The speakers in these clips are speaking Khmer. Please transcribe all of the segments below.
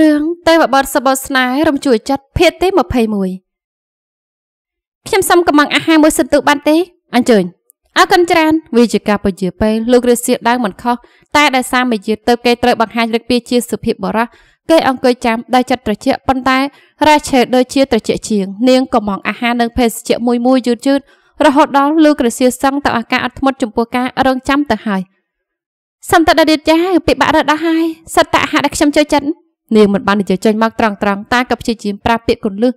រឿងទេវបុត្រសបុស្នេហ៍រំជួយចិត្តភាគទី21ខ្ញុំសុំកំងអាហារមួយសន្ទុះបានទេអញ្ជើញអរគុណច្រើនវាជាការពន្យាពេលលោករាសៀលដៅមិនខុសតែដែលសារមយាទៅគេត្រូវបង្ហាញរឹកពីជាសុភាពបរោះគេអង្គុយចាំដោយចិត្តត្រជាក់ប៉ុន្តែរ៉ាឆេលដូចជាត្រជាក់ជាង នាងកំងអាហារនិងភេសជ្ជៈមួយមួយយឺតយឺតរហូតដល់លោករាសៀលសឹងទៅអាការអត់ធ្មត់ចំពោះការរងចាំទៅហើយសំតដរិទ្ធចា ពិបាករត់ដល់ហើយសត្វតអាហារដែលខ្ញុំចូលចិត្តនាងមិនបាននិយាយចេញមកត្រង់ត្រង់តែក៏ព្យាយាមប្រាពាក្យគន្លឹះ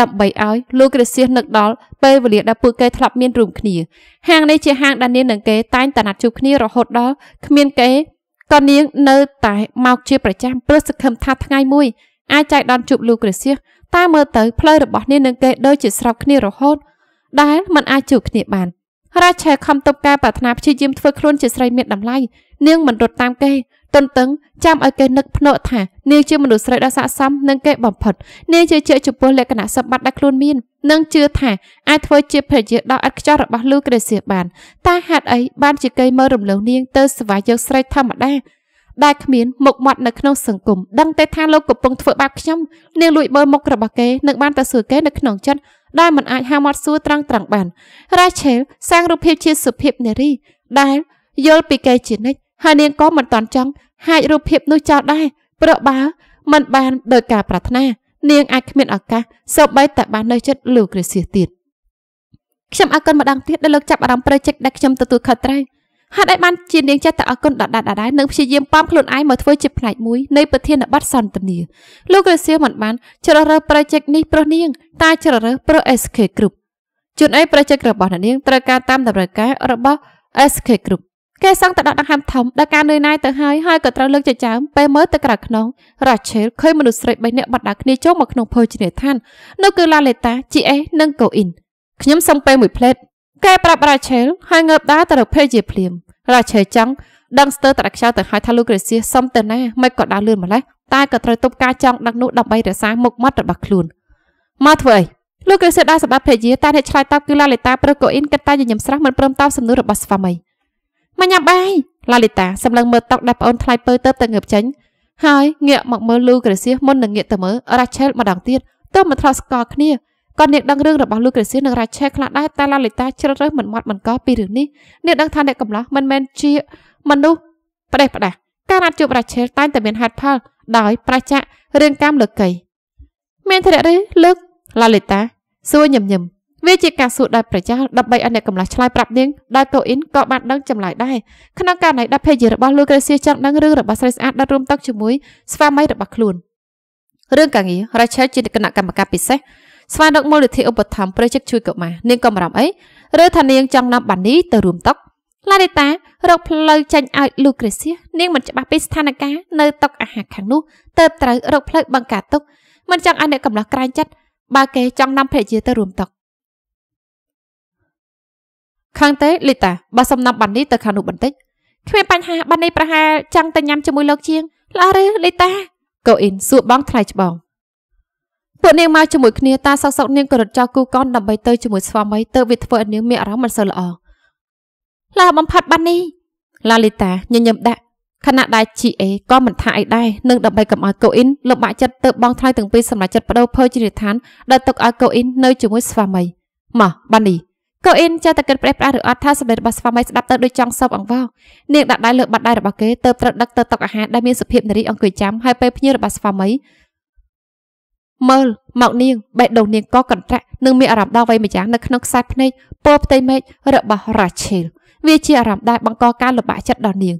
ដើម្បីឲ្យលោកគ្រាសៀសនឹកដល់ពេលវេលាដែលពួកគេធ្លាប់មានរួមគ្នាហាងនេះជាហាងដែលនាងនិងគេតែងតែណាត់ជួបគ្នារហូតដល់គ្មានគេក៏នាងនៅតែមកជាប្រចាំព្រោះសង្ឃឹមថាថ្ងៃមួយអាចចែកដនជួបលោកគ្រាសៀសតែមើលទៅផ្លូវរបស់នាងនិងគេដូចជាស្របគ្នារហូត ដែលមិនអាចជួបគ្នាបាន រាឆេខំតុបការប្រាថ្នាព្យាយាមធ្វើខ្លួនជាស្រីមានតម្លៃនាងមិនរត់តាមគេទន្ទឹងចាំឲ្យគេនឹកភ្នក់ថានាងជាមនុស្សស្រីដ៏ស័ក្តិសមនិងគេបំផុតនាងជាជាចំពោះលក្ខណៈសម្បត្តិដែលខ្លួនមាន និងជឿថាអាចធ្វើជាភរិយាដ៏ឥតខ្ចោះរបស់លូក្រេសៀបានតើហេតុអីបានជាគេមើលរំលងនាងទៅស្វ័យយកស្រីធម្មតាដែលគ្មានមុខមាត់នៅក្នុងសង្គមដឹងតែថាលោកកំពុងធ្វើបាបខ្ញុំនាងលួចមើលមុខរបស់គេនឹងបានតែសួរគេនៅក្នុងចិត្តដែលមិនអាចហៅមាត់សួរត្រង់ត្រង់បានរ៉ាឆែលសាងរូបភាពជាសុភាពនារីដែលយល់ពីគេជានិច្ចហើយនាងក៏មិនតន់ចង់ហាចរូបភាពនោះចោលដែរព្រោះបើមិនបានដោយការប្រាថ្នា នាងអាចគ្មានឱកាសសូម្បីតែបាននៅចិត្តលោកគ្រីសៀសទៀតខ្ញុំអរគុណម្ដងទៀតដែលលោកចាប់អារម្មណ៍ប្រជិកដែលខ្ញុំទទួលខុសត្រូវហេតុអីបានជានាងចេះតែអរគុណដដាដដានិងព្យាយាមប៉ាំខ្លួនឯងមកធ្វើជាផ្នែកមួយនៃប្រធានបទសន្ទនាលោកគ្រីសៀមិនបានជ្រើសរើសប្រជិកនេះព្រោះនាងតែជ្រើសរើសព្រោះ SK Group ជួនអីប្រជិករបស់ នាងត្រូវការតាមតម្រូវការរបស់ SK Group គេសឹងតែដកដង្ហើមធំដល់ការនឿយណាយទៅហើយហើយក៏ត្រូវលើកចចើមពេលមើលទៅក្រៅខ្នងរ៉ាឆែលឃើញមនុស្សស្រី3នាក់បាត់ដើរគ្នាចូលមកក្នុងភោជនីយដ្ឋាននោះគឺឡាលេតា GA និងកូអ៊ីនខ្ញុំសុំពេលមួយផ្លែតគេប្រាប់រ៉ាឆែលហើយងើបដើរទៅរកភេជាភ្លាមរ៉ាឆែលចង់ដឹងស្ទើរតែខ្យល់ទៅហើយថាលូគ្រីសៀសុំទៅណាមិនក៏ដើរលឿនម្លេះតែក៏ត្រូវទប់ការចង់ដឹងនោះដើម្បីរក្សាមុខមាត់របស់ខ្លួនមកធ្វើអីលូគ្រីសៀដើរសម្បត្តិភេជាតែអ្នកឆ្លើយតបគឺឡាលេតាព្រឹកកូអ៊ីនគិតតែញញឹមស្រស់មិនព្រមតបសំណួររបស់ស្វាមីមកញ៉ាំបាយឡាលីតាសម្លឹងមើលតុកដែលប្អូនថ្លៃពើទៅទៅងើបចេញហើយងាកមកមើលលូក្រេសៀសមុននឹងងាកទៅមើលរ៉ាឆែលម្ដងទៀតទោះមិនធ្លាប់ស្គាល់គ្នាក៏អ្នកដឹងរឿងរបស់លូក្រេសៀសនិងរ៉ាឆែលខ្លះដែរតែឡាលីតាជ្រើសរើសមិនមត់មិនកពីរឿងនេះអ្នកដឹងថាអ្នកកំឡោះមិនមែនជា មនុស្សផ្ដេសផ្ដាសការណាត់ជួបរ៉ាឆែលតែងតែមានហេតុផល ដោយ ប្រឆាំងរឿងកម្មលើកីមានធរៈឬលើកឡាលីតាសួរញញឹមវាជាការសួរដោយប្រយោលដើម្បីឲ្យអ្នកកម្លាស់ឆ្លើយប្រាប់នាងដោយតូអ៊ីនក៏បានដឹងចម្លើយដែរក្នុងករណីដែលភេយារបស់លោកក្រេសៀចង់ដឹងរឿងរបស់ស្រីស្អាតដែលរួមទឹកជាមួយស្វាមីរបស់ខ្លួនរឿងកាងាររ៉ាឆែលជាគណៈកម្មការពិសេសស្វែងរកមូលនិធិឧបត្ថម្ភប្រជិកជួយកុមារនាងក៏បារម្ភអីឬថានាងចង់នាំបានីទៅរួមតុកឡារីតារកផ្លូវចាញ់ឲ្យលូក្រេសៀនាងមិនច្បាស់ពីស្ថានភាពនៅតុកអាហារខាងនោះទៅត្រូវរកផ្លូវបង្ការទុកមិនចង់ឲ្យអ្នកកំឡោះក្រាញ់ចិត្តបើគេចង់នាំភរិយាទៅរួមតុកខាងទេលីតាបើសំណប់បាននេះទៅខាងនោះបន្តិចគ្មានបញ្ហាបាននេះប្រហែលចង់ទៅញ៉ាំជាមួយលោកជាងល្អឬលីតាកូអ៊ីនសួរបងថ្លៃច្បងពួកនាងមកជាមួយគ្នាតាសោកសោកនាងក៏រត់ចោលគូកនដើម្បីទៅជាមួយស្វាមីទៅវាធ្វើឲ្យនាងមានអារម្មណ៍មិនសូវល្អឡាបំផាត់បាននេះឡាលីតាញញឹមដាក់ខណៈដែល GA ក៏មិនថាអីដែរនឹងដើម្បីកុំឲ្យកូអ៊ីនលំបាកចិត្តទៅបងថ្លៃទាំងពីរសម្រាប់ចិត្តបដូរភើជារិដ្ឋានដែលទុកឲ្យកូអ៊ីននៅជាមួយស្វាមីម៉ោះបាននេះកូអ៊ីនចេះតែគិតប្រេះប្រាស់ឬអត់ថាសម្ដីរបស់ស្វាមីស្ដាប់ទៅដូចចង់សពអង្វរនាងដាក់ដៃលើបាត់ដៃរបស់គេទៅត្រូវដឹកទៅតុអាហារដែលមានសភាពនារីអង្គុយចាំហើយពេលភ្ញៀវរបស់ស្វាមីមើលមកនាងបេះដូងនាងក៏កន្ត្រាក់និងមានអារម្មណ៍ដល់វ័យម្យ៉ាងនៅក្នុងខ្សែភ្នែកពណ៌ផ្ទៃមេឃរបស់រ៉ាឆែលវាជាអារម្មណ៍ដែលបង្កការលំបាកចិត្តដល់នាង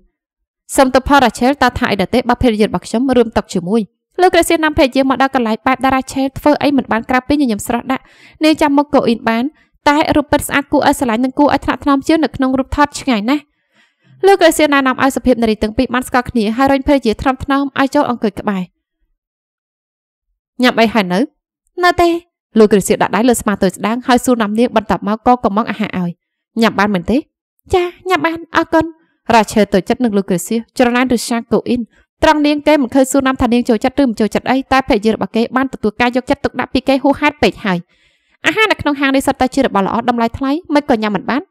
សូមទៅផលរ៉ាឆែលតើថាអីដែរទេបើភរិយារបស់ខ្ញុំរួមតុជាមួយលោកក្រេសៀននាំភរិយាមកដល់កន្លែងបែបតារាឆែលធ្វើអីមិនបានក្រៅពីញញឹមស្រស់ដាក់នាងចាំមកកូអ៊ីនបានតែរូបពិតស្អាតគួរឲ្យស្រឡាញ់និងគួរឲ្យថ្នាក់ថ្នមជាងនៅក្នុងរូបថតឆ្ងាយណាស់លោកកសៀនណែនាំឲ្យសុភាពនារីទាំងពីរបានស្គាល់គ្នាហើយរញភរិយាថ្នមថ្នមឲ្យចូលអង្គុយក្បែរញ៉ាំអីហើយនៅ នៅទេលោកកសៀនដាក់ដៃលើស្មាតូចស្ដាងហើយសួរនាំនាងបន្តមកក៏កំងអាហារឲ្យញ៉ាំបានមែនទេចាញ៉ាំបានអរគុណរ៉ាឆើតូចចិត្តនឹងលោកកសៀនចរណានឬសាកូអ៊ីនត្រង់នាងគេមិនឃើញសួរនាំថានាងចូលចិត្តឬមិនចូលចិត្តអីតែភរិយារបស់គេបានទទួលការយកចិត្តទុកដាក់ពីគេហួសហេតុពេកហើយ។អាហារនៅក្នុងហាងនេះសុទ្ធតែជារបស់ល្អតម្លៃថ្លៃមិនក៏ញ៉ាំមិនបាន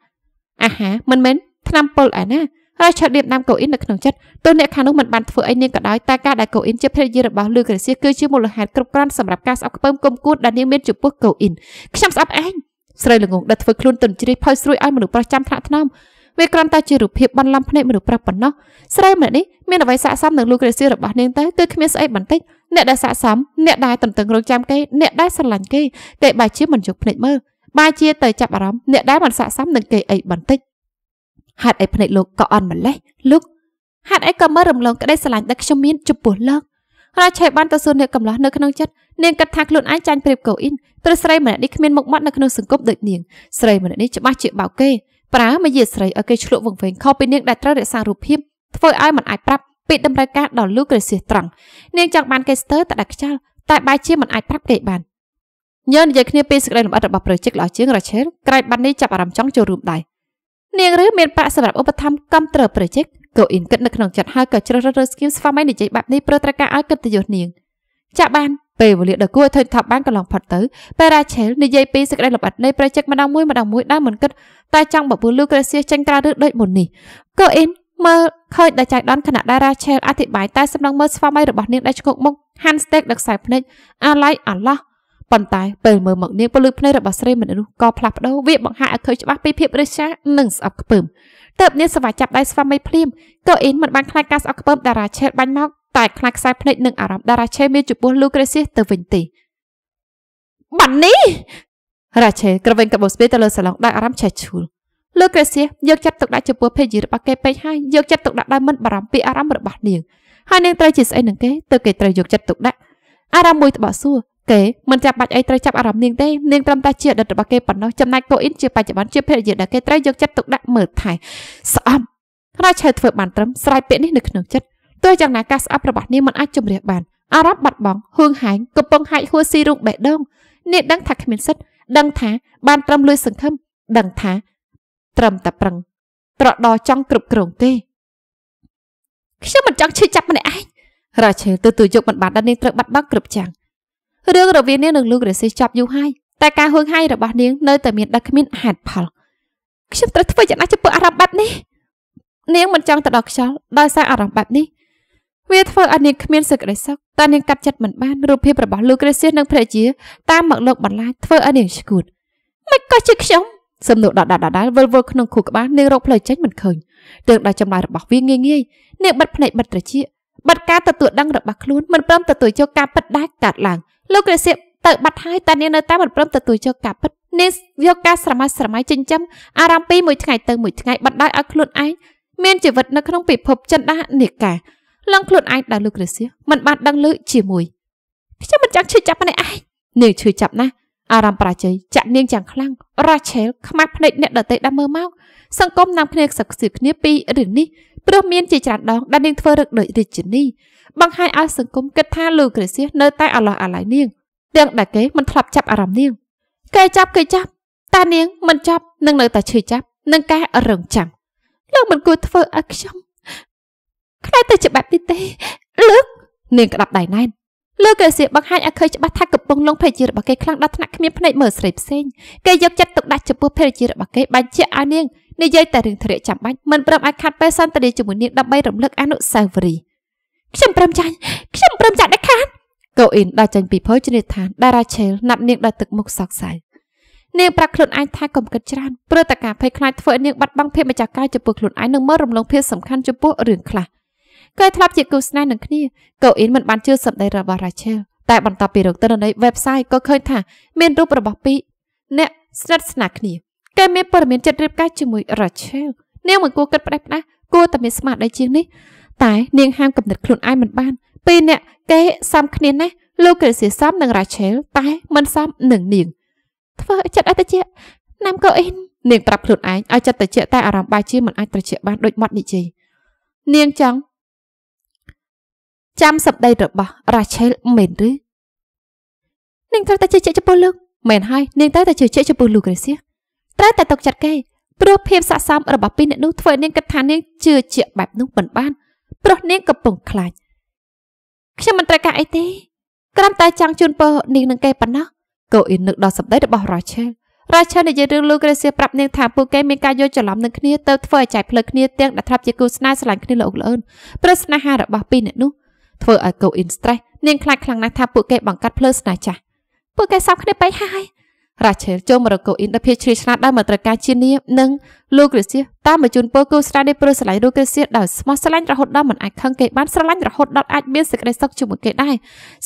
អាហារមិនមែនថ្នាំពុលឯណាហើយឆាដៀបដាំកូអ៊ីននៅក្នុងចិត្តទោះអ្នកខាងនោះមិនបានធ្វើអីនាងក៏ដោយតែការដែលកូអ៊ីនជាភរិយារបស់លឺក្រសៀគឺជាមូលហេតុគ្រប់គ្រាន់សម្រាប់ការស្អប់ខ្ពើមគុំគួនដែលនាងមានចំពោះកូអ៊ីនខ្ញុំស្អប់ឯងស្រីល្ងងដែលធ្វើខ្លួនទន់ជ្រាយផុយស្រួយឲ្យមនុស្សប្រចាំថ្នាក់ថ្នមវាគ្រាន់តែជារូបភាពបន្លំភ្នែកមនុស្សប្រុសប៉ុណ្ណោះស្រីម្នាក់នេះមានអ្វីស័ក្តិសមនឹងលូក្រេស៊ីរបស់នាងទៅគឺគ្មានស្អីបន្តិចអ្នកដែលស័ក្តិសមអ្នកដែលទន្ទឹងរង់ចាំគេអ្នកដែលស្រឡាញ់គេគេបែរជាមិនយកភ្នែកមើលបែរជាទៅចាប់អារម្មណ៍អ្នកដែលមិនស័ក្តិសមនឹងគេអីបន្តិចហេតុអីភ្នែកលោកក៏អន់ម្លេះលោកហេតុអីក៏មើលរំលងក្តីស្រឡាញ់ដែលខ្ញុំមានចំពោះលោករាឆៃបានទៅសួរអ្នកកំឡោះនៅក្នុងចិត្តនាងគិតថាខ្លួនឯងចាញ់ប្រៀបកូអ៊ីនព្រោះស្រីម្នាក់នេះគ្មានមុខមាត់នៅក្នុងសង្គមដូចនាងស្រីម្នាក់នេះច្បាស់ជាបោកគេប្រើមកយាស្រីឲ្យគេឆ្លក់វង្វេងខុសពីនាងដែលត្រូវរក្សារូបភាពធ្វើឲ្យមិនអាចប្រាប់ពីតម្រូវការដល់លូក្រេសៀសត្រង់នាងចង់បានគេស្ទើរតែដាច់ខ្យល់តែបែរជាមិនអាចប្រាប់គេបានញើនិយាយគ្នាពីសេចក្តីលម្អិតរបស់ប្រជិកល្អជាងរ៉ាឆែលក្រែកបាននេះចាប់អារម្មណ៍ចង់ចូលរួមដែរនាងឬមានប្រាក់សម្រាប់ឧបត្ថម្ភកម្មត្រើប្រជិកក៏អ៊ីនគិតនៅក្នុងចិត្តហើយក៏ជ្រើសរើសស្គីមស្វាមីនិយាយបែបនេះព្រោះត្រូវការឲ្យកិត្តិយសនាងចាក់បានពេលវេលាដ៏គួរឲ្យថើបថប់បានកន្លងផុតទៅប៉េរ៉ាឆែលនិយាយពីសេចក្តីលម្អិតនៃប្រជិកម្ដងមួយម្ដងមួយដែលមិនគិតតែចង់បបួលលូក្រេសៀចេញក្រៅរឹសដូចមុននេះកូអ៊ីនមើលឃើញដល់ចៃដន្យគណៈតារាឆែលអធិប្បាយតែសំឡងមើលស្វាមីរបស់នាងដែលឈ្គកមុខហាន់ស្តេកដឹកខ្សែភ្នែកអាឡៃអាឡោះប៉ុន្តែពេលមើលមកនាងពលឺភ្នែករបស់ស្រីមនុស្សនោះក៏ផ្លាស់ប្ដូរវាបង្ហាញឲ្យឃើញច្បាស់ពីភាពរិះសានិងស្អប់ខ្ពើមតើបនាងសវ័យចាប់ដៃស្វាមីភ្លាមកូអ៊ីនមិនបានខ្លាចការស្អប់ខ្ពើមតារាឆែលបាញ់មកតែខ្លាចខ្សែភ្នែកនិងអារម្មណ៍ដារ៉ាឆេមានចំពោះលូក្រេស៊ីសទៅវិញទេបាត់នេះរ៉ាឆេក្រវិញកាបូស្ពេទៅលើសាឡុងដោយអារម្មណ៍ឆេះឈួលលូក្រេស៊ីសយកចិត្តទុកដាក់ចំពោះភេជីរបស់គេពេកហើយយកចិត្តទុកដាក់ដោយមិនបារម្ភពីអារម្មណ៍របស់នាងហើយនាងត្រូវជាស្អីនឹងគេទៅគេត្រូវយកចិត្តទុកដាក់អារម្មណ៍មួយត្បោះសួរគេមិនចាំបាច់អីត្រូវចាប់អារម្មណ៍នាងទេនាងត្រឹមតែជាអតីតរបស់គេប៉ុណ្ណោះចំណែកកូអ៊ីនជាបច្ចុប្បន្នជាភរិយាដែលគេត្រូវយកចិត្តទុកដាក់មើលថែស្អំរ៉ាឆេធ្វើបានត្រឹមស្រ័យពាក្យនេះនៅក្នុងចិត្តទោះយ៉ាងណាការស្អប់របស់នាងមិនអាចជំរះបានអារម្មណ៍បាត់បង់ហួងហែងកំពុងហាច់ហួសស៊ីរូងបេះដូងនាងដឹងថាគ្មានសិទ្ធដឹងថា បានត្រឹមលួយសង្ឃឹមដឹងថា ត្រឹមតែប្រឹងត្រដរចង់គ្រប់គ្រងទេខ្ញុំមិនចង់ឈឺចាប់ម្នាក់ឯងរ៉ាឆេលទៅទូយកមិនបានដល់នាងត្រូវបាត់បង់គ្រប់ចាំងរឿងរវាងនាងនិងលោករេស៊ីចប់យូរហើយតែការហួងហែងរបស់នាង នៅតែមានដល់គ្មានហេតុផលខ្ញុំត្រូវធ្វើយ៉ាងណាចំពោះអារម្មណ៍បែបនេះនាងមិនចង់ទៅដល់ខ្យល់ដោយសារអារម្មណ៍បែបនេះវាធ្វើឲ្យនាងគ្មានសេចក្តីសុខតែនាងកាត់ចិត្តមិនបានរូបភាពរបស់លូគ្រីសៀននិងភរិយាតាមមកលោកបន្លាចធ្វើឲ្យនាងឆ្កួតមិនក៏ជាខ្ញុំសំណួរដដដដវិលវល់ក្នុងខួរក្បាលនាងរកផ្លូវចេញមិនឃើញទើបដល់ចម្លើយរបស់វាងាយងាយនាងបិទភ្នែកបិទត្រចៀកបិទការទទួលដឹងរបស់ខ្លួនមិនព្រមទទួលយកការពិតដាច់កាត់ឡើងលោកគ្រីសៀនទៅបាត់ហើយតែនាងនៅតែមិនព្រមទទួលយកការពិតនាងយកការស្រមៃស្រមៃចិញ្ចឹមអារម្មណ៍ពីមួយថ្ងៃទៅមួយថ្ងៃបណ្ដោយឲ្យខ្លួនឯងមានជីវិតនៅក្នុងពិភពចិនដានេកាឡើងខ្លួនឯងដែលលោករាសៀមិនបានដឹងលើជាមួយខ្ញុំមិនចង់ឈឺចាប់ម្នាក់ឯងនាងឈឺចាប់ណាស់អារម្មណ៍ប្រាជ័យចាក់នាងយ៉ាងខ្លាំងរ៉ាឆែលខ្មាស់ភ្នែកអ្នកដតេដែលមើលមកសង្គមនាំគ្នាខ្សឹបខ្សៀបគ្នាពីរឿងនេះព្រោះមានជាច្រើនដងដែលនាងធ្វើរឹកដោយរាជនីបង្ហាញឲ្យសង្គមគិតថាលោករាសៀនៅតែអឡោះអាល័យនាងទាំងដែលគេមិនធ្លាប់ចាប់អារម្មណ៍នាងគេចាប់គេចាប់តែនាងមិនចាប់នឹងនៅតែឈឺចាប់នឹងការរងចាំលោកមិនគួរធ្វើឲ្យខ្ញុំខ្លាចទៅជាបែបនេះទេលើកនាងក្តាប់ដៃណែនលើកកែសៀបង្ហាញឲ្យឃើញច្បាស់ថាកំពុងលងភេជារបស់គេខ្លាំងដល់ថ្នាក់គ្មានភ្នែកមើលស្រីផ្សេងគេយកចិត្តទុកដាក់ចំពោះភេជារបស់គេបាញ់ជាឲ្យនាងនិយាយតែរឿងធរៈចាំបាច់មិនព្រមឲ្យខាត់ពេលសន្ទនាជាមួយនាងដើម្បីរំលឹកអនុស្សាវរីយ៍ខ្ញុំព្រមចាញ់ខ្ញុំព្រមចាញ់ដាច់ខាតកូអ៊ីនដើរចេញពីភោជនីយដ្ឋានតារាឆេលណាត់នាងដល់ទឹកមុខសោកសៅនាងប្រាក់ខ្លួនឯងថាកុំគិតច្រើនព្រោះតែការភ័យខ្លាចធ្វើឲ្យនាងបាត់បង់ភាពម្ចាស់កាយចំពោះខ្លួនឯងនិងមើលរំលងភាពសំខាន់ចំពោះរឿងខ្លះ។គេធ្លាប់ជាគូស្នេហ៍នឹងគ្នាកូអ៊ីនមិនបានជឿសម្ដីរបស់រ៉ាឆែលតែ បន្ទាប់ពីរកទិន្នន័យ website ក៏ឃើញថាមានរូបរបស់ពីរអ្នក ស្និទ្ធស្នាលគ្នាគេមានព័ត៌មានចិត្តរៀបការជាមួយរ៉ាឆែលនាងមិនគួរគិតផ្ដេសផ្ដាសគួរតែមានស្មារតីជាងនេះតែនាងហាមកំណត់ខ្លួនឯងមិនបានពីរអ្នកគេសំគ្នាណាស់លោកគ្រីស៊ីសំនិងរ៉ាឆែលតែមិនសំនឹងនាងធ្វើចិត្តឲ្យតិចណាំក៏អ៊ីននាងប្រាប់ខ្លួនឯងឲ្យចិត្តតិចតែអារម្មណ៍បាយជាមិនអាចត្រជាក់បានដូចមាត់និយាយនាងចង់ចាំសប្តីរបស់រ៉ាឆែលមែនឬនាងត្រូវតែជឿជាក់ចំពោះលោកមែនហើយនាងត្រូវតែជឿជាក់ចំពោះលូក្រាសៀត្រូវតែទុកចិត្តគេព្រោះភាពស័ក្តិសមរបស់ពីរអ្នកនោះធ្វើឲ្យនាងគិតថានាងជឿជាក់បែបនោះមិនបានព្រោះនាងកំពុងខ្លាច ខ្ញុំមិនត្រូវការអីទេគ្រាន់តែចង់ជូនពរនាងនឹងគេប៉ុណ្ណោះកូអ៊ីននឹកដល់សម្ដីរបស់រ៉ាឆែលរ៉ាឆែលនិយាយរឿងលូក្រាសៀប្រាប់នាងថាពួកគេមានការយល់ច្រឡំនឹងគ្នាទៅធ្វើឲ្យចែកផ្លូវគ្នាទាំងដែលធ្លាប់ជាគូស្នេហ៍ស្រឡាញ់គ្នាល្អល្អឿនព្រោះស្នេហារបស់ពីរអ្នកនោះធ្វើឲ្យកូអ៊ីន stress នាងខ្លាចខ្លាំងណាស់ថាពួកគេបង្កាត់ភ្លើស្នេហ៍ចាស់ពួកគេសាប់គ្នាពេកហើយរ៉ាឆែលចូលមករកកូអ៊ីនដោយភាពជ្រាលឆ្លាតដោយមត្រការជានានិងលូគ្រីសៀតាមមកជូនពលគូស្នេហ៍ដែលព្រឺស្រឡាញ់លូគ្រីសៀដោយស្មោះស្រឡាញ់រហូតដល់មិនអាចខឹងគេបានស្រឡាញ់រហូតដល់អាចមានសេចក្តីសុខជាមួយគេដែរ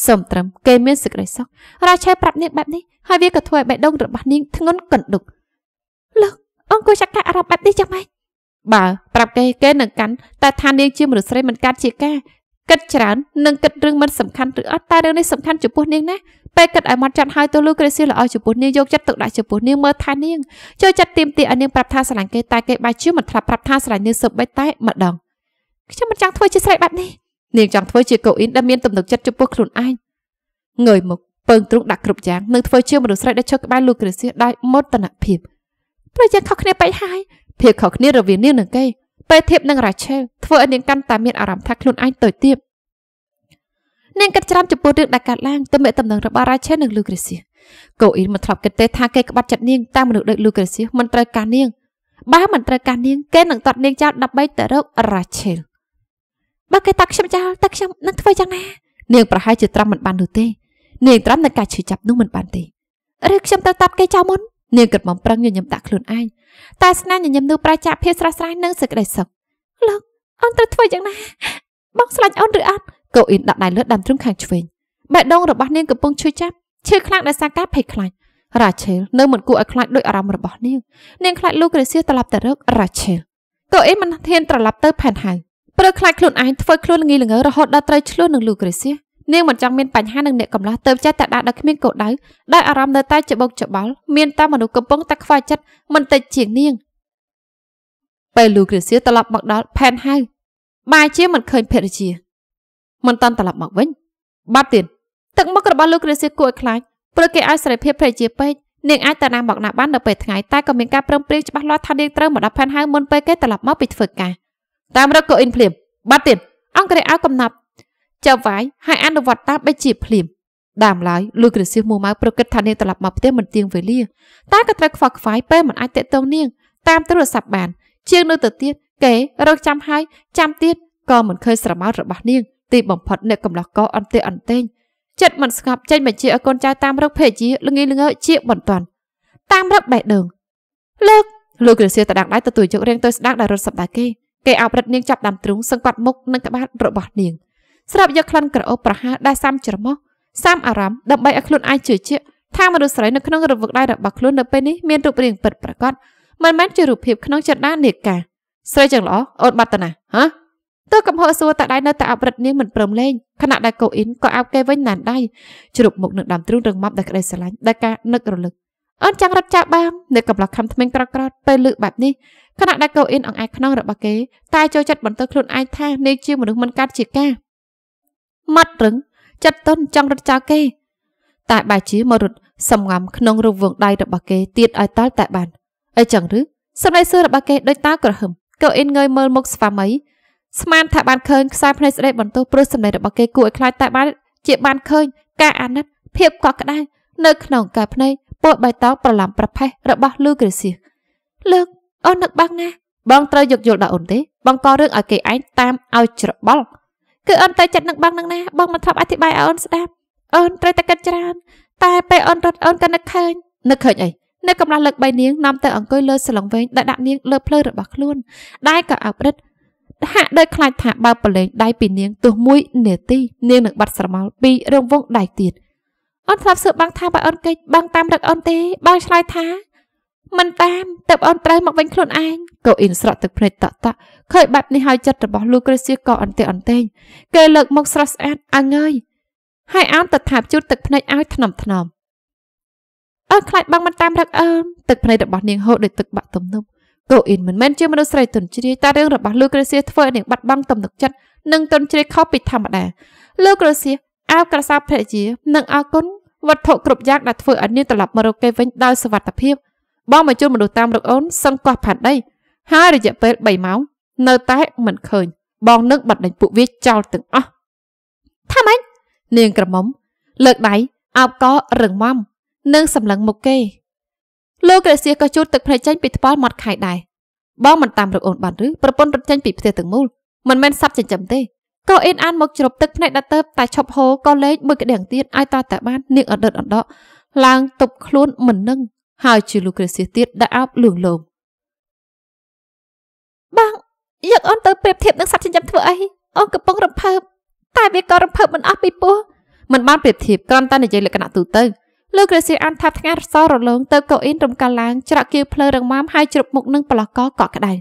សូមត្រឹមគេមានសេចក្តីសុខរ៉ាឆែលប្រាប់នាងបែបនេះហើយវាក៏ធ្វើឲ្យបេះដូងរបស់នាងធ្ងន់កណ្ដុកលោកអង្គុយចាក់ការអារម្មណ៍បែបនេះចឹងម៉េចបើប្រាប់គេគេនឹងកាន់តែថានាងជាមនុស្សស្រីមិនកាត់ជាការគិតច្រើននិងគិតរឿងមិនសំខាន់ឬអត់តែរឿងនេះសំខាន់ចំពោះនាងណាពេលគិតឲ្យមកចាត់ហើយទៅលូក្រេស៊ីល្អចំពោះនាងយកចិត្តទុកដាក់ចំពោះនាងមើលថែនាងចូលចិត្តទៀមទាឲ្យនាងប្រាប់ថាស្រឡាញ់គេតែគេបែរជាមិនធ្លាប់ប្រាប់ថាស្រឡាញ់នាងសឹកបិចតែម្ដងខ្ញុំមិនចង់ធ្វើជាស្រីបែបនេះនាងចង់ធ្វើជាកូអ៊ីនដែលមានទំនុកចិត្តចំពោះខ្លួនឯងងើយមកពើងទ្រុងដាក់គ្រប់យ៉ាងនឹងធ្វើជាមនុស្សស្រីដែលឈរក្បែរលូក្រេស៊ីដោយមោទនភាពប្រយ៉ាងខុសគ្នាបែកហើយភាពខុសគ្នារវាងនាងនិងគេពេលធៀបនឹងរ៉ាឆែលធ្វើឲ្យនាងកាន់តែមានអារម្មណ៍ថាខ្លួនឯងតូចទាបនាងគិតច្រើនចំពោះរឿងដែលកើតឡើងទំនាក់ទំនងរបស់រ៉ាឆែលនិងលូគ្រីសៀកូអ៊ីនមិនធ្លាប់គិតទេថាគេក្បត់ចិត្តនាងតាមមនុស្សដូចលូគ្រីសៀមិនត្រូវការនាងបើមិនត្រូវការនាង គេនឹងតតនាងចោលដើម្បីទៅរករ៉ាឆែលបើគេតាក់ខ្ញុំចោលតែខ្ញុំនឹងធ្វើយ៉ាងណានាងប្រហែលជាត្រាំមិនបាននោះទេនាងត្រាំនៅការឈឺចាប់នោះមិនបានទេឬខ្ញុំត្រូវតាប់គេចោលមុននាងគិតបំប្រឹងញញឹមដាក់ខ្លួនឯងតែស្នាញញឹមនៅប្រចាក់ភាពស្រស់ស្រាយនិងសេចក្តីសុខលោកអូនត្រូវធ្វើយ៉ាងណាបងស្លាញ់អូនឬអត់កូអ៊ីនដាក់ដៃលើដើមទ្រូងខាងឆ្វេងបែកដងរបស់នាងកំពុងឈឺចាប់ឈឺខ្លាំងដោយសារការភ័យខ្លាចរ៉ាឆែលនៅមិនគួរឲ្យខ្លាចដោយអារម្មណ៍របស់នាងនាងខ្លាចលោកគ្រីសៀត្រឡប់ទៅរករ៉ាឆែលកូអ៊ីនមិនធានត្រឡប់ទៅផែនហើយព្រឺខ្លាចខ្លួនឯងធ្វើខ្លួនល្ងីល្ងើរហូតដល់ត្រីឆ្លោះនឹងលោកគ្រីសៀនាងមិនចង់មានបញ្ហានឹងអ្នកកំឡោះទៅចេះតែដាក់ដល់គ្មានគោលដៅដោយអារម្មណ៍នៅតែច្បុកច្បល់មានតែមនុស្សកំពុងតែខ្វះចិត្តមិនតិចជាងនាង ពេលលូគ្រីសៀត្រឡប់មកដល់ផែនហៅបាយជាមិនឃើញភរិយាមិនតាន់ត្រឡប់មកវិញ បាត់ទៀតទឹកមុខរបស់លោកគ្រីសៀគួរឲ្យខ្លាចព្រោះគេឲ្យសេរីភាពភរិយាពេកនាងអាចតាណាមកណាបាននៅពេលថ្ងៃតែក៏មានការប្រឹងប្រែងច្បាស់លាស់ថានាងត្រូវមកដល់ផែនហៅមុនពេលគេត្រឡប់មកពីធ្វើការតាម រកកូអ៊ីនភ្លាមបាត់ទៀតអង្គរេឲ្យកំណប់ចៅវាយហើយអនុវត្តតាមបីជា ភ្លាមដើមឡើយលុយក្រសៀសមួម៉ៅប្រកិតថានាងត្រឡប់មកផ្ទះមិនទៀងវេលាតែក៏ត្រូវខ្វល់ខ្វាយពេលមិនអាចតេតងនាងតាមទូរស័ព្ទបានជាងនៅទៅទៀតគេរកចាំហើយចាំទៀតក៏មិនឃើញស្រមោចរបស់នាង ទីបំផុតអ្នកកំឡោះកអន្តេអន្តែងចិត្តមិនស្ងប់ចេញមកជាកូនចៅតាមរកភេជាល្ងីល្ងើជាបន្ទាន់តាមរកបែដងលោកលោកក្រសៀតដាងដៃទទួលយករៀងទៅស្ដាងដែលរត់សម្ដាគេគេអោបរត់នាងចាប់ដាំទ្រូងសង្កត់មុខនឹងក្បាលរបស់នាង។ស្រាប់យកក្លិនក្រអូបប្រហារដែលសាមច្រមុះសាមអារម្មណ៍ដើម្បីឲ្យខ្លួនអាចជឿជាក់ថាមនុស្សស្រីនៅក្នុងរវឹកដៃរបស់ខ្លួននៅពេលនេះមានរូបរាងពិតប្រាកដមិនមែនជារូបភាពក្នុងចិត្តដានេកាស្រីចឹងល្អអូនបាត់តណាហ៎ទើបកំហកសួរតាដៃនៅតែអប្រិតនាងមិនព្រមលេងខណៈដែលកូអ៊ីនក៏អាប់គេវិញណានដៃជ្រប់មុខនឹងដើមទ្រូងរឹងមាប់ដោយក្តីស្រឡាញ់ដោយការនឹករលឹកអូនចង់រត់ចាប់បាននៅកំឡោះខំថ្មីក្រក្រត់ពេលលើកបែបនេះខណៈដែលកូអ៊ីនអង្អាចខ្នងរបស់គេតែចូលចិត្តបន្តខ្លួនឯងថានាងជាមនុស្សមិនកាត់ជាការម៉ាត់រឹងចិត្តតន់ចង់រត់ចោលគេ តែបែរជាមករត់សំងំក្នុងរូបវងដៃរបស់គេទៀតឲ្យតល់តែបានអីចឹងឬសម្ដីសួររបស់គេដូចតាក្រហឹមកៅអ៊ីនងើយមើលមុខស្វាមីស្មានថាបានឃើញខ្សែភ្នែកស្ដីបន្ទោសព្រោះសម្ដីរបស់គេគួរឲ្យខ្លាចតែបានជាបានឃើញ ការអាណិត ភាពកក់ក្ដៅនៅក្នុងកែភ្នែកពោតបៃតងប្រឡំប្រផេះរបស់លឺក្រសៀសលើកអូននឹកបងណា បងត្រូវយកយល់ដល់អូនទេ បងករឿងឲ្យគេឯងតាមឲ្យច្របល់គឺអូនទៅចិត្តនឹងបងនឹងណាបងមិនធ្លាប់អធិប្បាយឲ្យអូនស្ដាប់អូនត្រូវតែគិតច្រើនតែពេលអូនរត់អូនក៏នឹកឃើញនឹកឃើញអីនៅកំឡោះលើក3នាងនាំទៅអង្គុយលើស្លឹងវែងដែលដាក់នាងលើភ្លើរបស់ខ្លួនដែលក៏អោបរិទ្ធហាក់ដោយខ្លាចថាបើប្រឡែងដៃពីនាងទោះមួយនាទីនាងនឹងបាត់ស្រមោលពីរងវងដៃទៀតអូនស្លាប់សើបងថាបើអូនកិច្ចបងតាមរឹកអូនទេបងឆ្លើយថាមិនតាមតើអូនត្រូវមកវិញខ្លួនឯងកូអ៊ីនស្រក់ទឹកភ្នែកតក់តក់ឃើញបែបនេះហើយចិត្តរបស់លូគ្រីសៀក៏អន្ទាក់អន្ទែងគេលើកមកស្រស់ស្អាតអងើយហើយអោនទៅថាបជូតទឹកភ្នែកឲ្យថ្នមថ្នមអើខ្លាចបងមិនតាមរកអើទឹកភ្នែករបស់នាងហូរដូចទឹកបាក់ទំនប់កូអ៊ីនមិនមែនជាមនុស្សស្រីទន់ជ្រាយតែរឿងរបស់លូគ្រីសៀធ្វើឲ្យនាងបាត់បង់ទំនុកចិត្តនិងទន់ជ្រាយខុសពីធម្មតាលូគ្រីសៀអោបក្រសោបភរិយានិងអរគុណវត្ថុគ្រប់យ៉ាងដែលធ្វើឲ្យនាងត្រឡប់មករកគេវិញដោយសុវត្ថិភាពបងមកជូនមនុស្សតាមលោកអូនសឹងកោះផាត់ដីហើយរយៈពេល3ម៉ោងនៅតែមិនឃើញ បងនឹងបាត់ដេញពួកវាចោលទាំងអស់ថាម៉េចនាងក្រមុំ លើកដៃអោបករឹងមាំនិងសម្លឹងមុខគេលោករាជាក៏ជូតទឹកភ្នែកចេញពីថ្ពាល់មាត់ខៃដែរបងមិនតាមលោកអូនបានឬប្រពន្ធរត់ចេញពីផ្ទះទាំងមូលមិនមែនសັບចិញ្ចឹមទេក៏អេនអានមកជ្រប់ទឹកភ្នែកដាក់ទៅតែឈប់ហូរក៏លេចមួយក្តៀងទៀតឲ្យតតតែបាននាងអដិតអដកឡើងទប់ខ្លួនមិននឹងហើយជាលោកគ្រាសៀសទៀតដែលអោបលួងលោមបងយកអូនទៅប្រៀបធៀបនឹងសត្វចិញ្ចឹមធ្វើអីអូនកំពុងរំភើបតែវាក៏រំភើបមិនអស់ពីពោះមិនបានប្រៀបធៀបគ្រាន់តែនិយាយលក្ខណៈទូទៅលោកគ្រាសៀអានថាផ្ងាសសរលងទៅកូអ៊ីនរំកាលឡើងច្រកគៀវភ្លើរងមាំហើយជ្រប់មុខនឹងប្លោះកកក់ក្ដៅ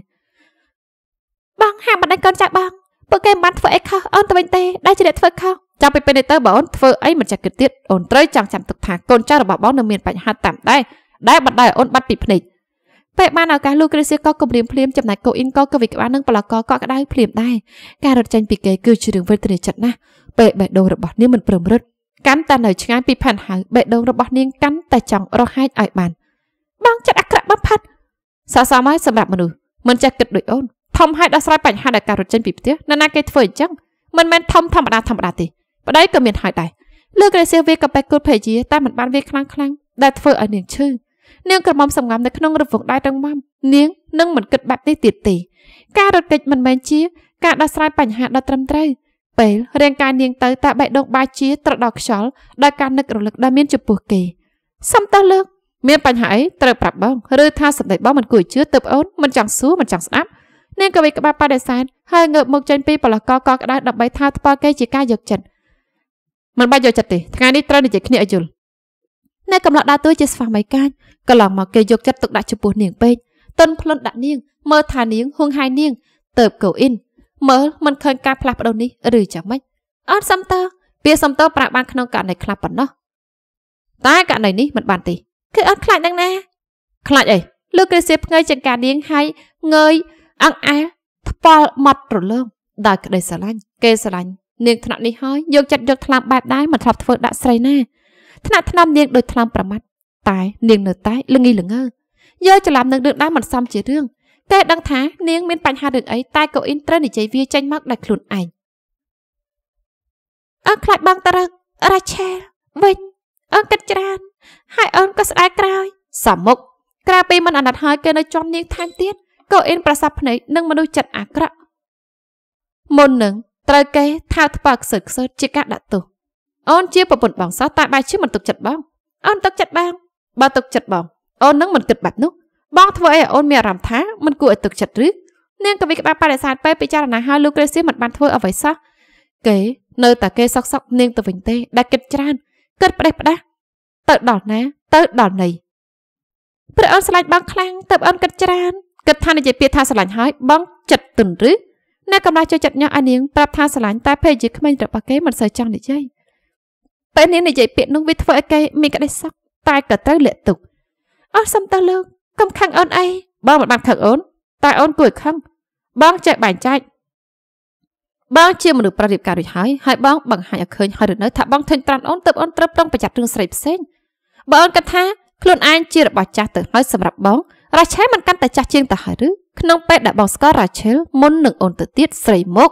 បងហាមបណ្ដៃកូនចាស់បងពួកគេមិនបានធ្វើអីខុសអូនទៅវិញទេដែលជាអ្នកធ្វើខុសចាប់ពីពេលនេះតើបងអូនធ្វើអីមិនចេះគិតទៀតអូនត្រូវចង់ចាំទុកថាកូនចៅរបស់បងនៅមានបញ្ហាតាមដែរដែលបណ្ដាលឲ្យអូនបាត់ពីភ្នែកពេលបានឱកាសលូគ្រីសៀក៏គម្រាមភ្លាមចំណាច់កូអ៊ីនក៏កវិក្បាលនិងបលកកក់ក្ដៅភ្លាមដែរការរត់ចេញពីគេគឺជារឿងវេទនាចិត្តណាស់ពេលបេះដូងរបស់នាងមិនព្រមរត់កាន់តែនៅឆ្ងាយពីផែនហៅបេះដូងរបស់នាងកាន់តែចង់រហែកឲ្យបាន បងចិត្តអាក្រក់បំផុតសោះសមហើយសម្រាប់មនុស្សមិនចេះគិតដូចអូនធំហើយដោះស្រាយបញ្ហាដល់ការរត់ចេញពីផ្ទះនៅណាគេធ្វើអញ្ចឹងមិនមែនធំធម្មតាធម្មតាទេប្តីក៏មានហើយដែរលើករាសៀវាក៏បែកគូតភេជាតែមិនបានវាខ្លាំងខ្លាំងដែលធ្វើឲ្យនាងឈឺនាងក្រមុំសម្ងាត់នៅក្នុងរង្វង់ដៃរឹងមាំនាងនឹងមិនគិតបែបនេះទៀតទេការរត់គេចមិនមែនជាការដោះស្រាយបញ្ហាដ៏ត្រឹមត្រូវពេលរាងកាយនាងទៅតែបែកដងបាជាត្រដល់ខ្យល់ដោយការនឹករលឹកដែលមានចំពោះគេសំតោះលើកមានបញ្ហាអីត្រូវប្រាប់បងឬថាសម្ដីបងមិនគួរជឿទៅអូនមិនចង់សួរមិនចង់ស្ដាប់នាងក៏វិក្បាបដិសេធហើយងើបមកចេញពីបលកកកក្តៅដើម្បីថាថ្ពាល់គេជាការយកចិត្តមិនបាច់យកចិត្តទេថ្ងៃនេះត្រូវនិយាយគ្នាឲ្យយល់នៅកំឡោះដើរតួជាស្វាមីកាញកន្លងមកគេយកចិត្តទុកដាក់ចំពោះនាងពេកតុនភ្លុនដាក់នាងមើលថានាងហួងហាយនាងទៅបកូអ៊ីនមើលមិនឃើញការផ្លាស់ប្ដូរនេះឬយ៉ាងម៉េចអត់សំតើពាក្យសំតើប្រាក់បានក្នុងករណីខ្លះប៉ុណ្ណោះតែករណីនេះមិនបានទេគឺអត់ខ្លាចនឹងណាខ្លាចអីលោកគ្រាសៀភ្ងើយចង្ការនាងហើយងើយអង្អែថ្ពាល់ម៉ត់រលើងដោយក្តីស្រឡាញ់គេស្រឡាញ់នាងថ្នាក់នេះហើយយកចិត្តយកថ្លាបែបដែរមិនធ្លាប់ធ្វើដាក់ស្រីណាថ្នាក់ថ្នមនាងដូចថ្លំប្រមាត់តែ នាង នៅតែល្ងីល្ងើយើច្រឡំនឹងរឿងដែលមិនសមជារឿងតែដឹងថានាង មានបញ្ហារឿងអីតែកូអ៊ីនត្រូវនិយាយវាចេញមកដោយខ្លួនឯងអើខ្លាចបងតរឹករ៉ាឆែលវិញអើគិតច្រើនហើយអូនក៏ស្ដាយក្រោយសាមុខក្រៅពីមិនអាណិតហើយគេនៅជាប់នាងថែមទៀតកូអ៊ីនប្រសាភ្នែកនឹងមនុស្សចិត្តអាក្រក់មុននឹង ត្រូវគេថាធ្វើខ្សឹកខ្សឺជាការដាក់ទោសអូនជាប្រពន្ធបងសោះតែបែរជាមិនទុកចិត្តបងអូនទុកចិត្តបងបើទុកចិត្តបងអូននឹងមិនគិតបែបនោះបងធ្វើអីឲ្យអូនមានអារម្មណ៍ថាមិនគួរឲ្យទុកចិត្តឬនាងកវិក្បាបដិសេធពេលពិចារណាហើយលោកក្រេស៊ីមិនបានធ្វើអ្វីសោះគេនៅតែគេសោកសោកនាងទៅវិញទេ ដែលគិតច្រើនគិតផ្ដេសផ្ដាស់ទៅដល់ណាទៅដល់ណីព្រះអូនឆ្លាញ់បងខ្លាំងទៅអូនគិតច្រើនគិតថានិយាយពាក្យថាឆ្លាញ់ហើយបងចិត្តទុនឬអ្នកកំឡាចូលចិត្តញោះឲ្យនាងប្រាប់ថាឆ្លាញ់តែភេជាក្មេងរបស់គេមិនសូវចង់និយាយពេលនេះនិយាយពាក្យនោះវាធ្វើឲ្យគេមានក្តីសោកតែក៏ត្រូវលាក់ទុកអស់សំតើលោកកុំខឹងអូនអីបងមិនបានខឹងអូនតែអូនគួរឲ្យខឹងបងចេះបែងចែកបងជាមនុស្សប្រតិបការរួចហើយហើយបងបង្ហាញឲ្យឃើញហើយឬនៅថាបងធិញត្រានអូនទៅអូនត្រូវប្រុងប្រយ័ត្នរឿងស្រីផ្សេងបើអូនគិតថាខ្លួនឯងជារបស់ចាស់ទៅហើយសម្រាប់បងរ៉ាឆែលមិនកាន់តែចាស់ជាងទៅហើយឬក្នុងពេលដែលបងស្គាល់រ៉ាឆែលមុននឹងអូនទៅទៀតស្រីមុខ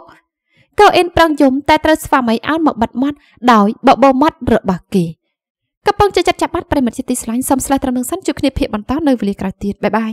កៅអ៊ីនប្រឹងយំតែត្រូវស្វាមីអោនមកបិទមាត់ដោយបបោមាត់របស់គេកំពុងជាចិត្តចាប់បាត់ប្រិមិត្តជាទីស្រឡាញ់សូមស្លេះត្រឹមនឹងសិនជួយគ្នាភាកបន្តនៅវេលាក្រោយទៀតបាយបាយ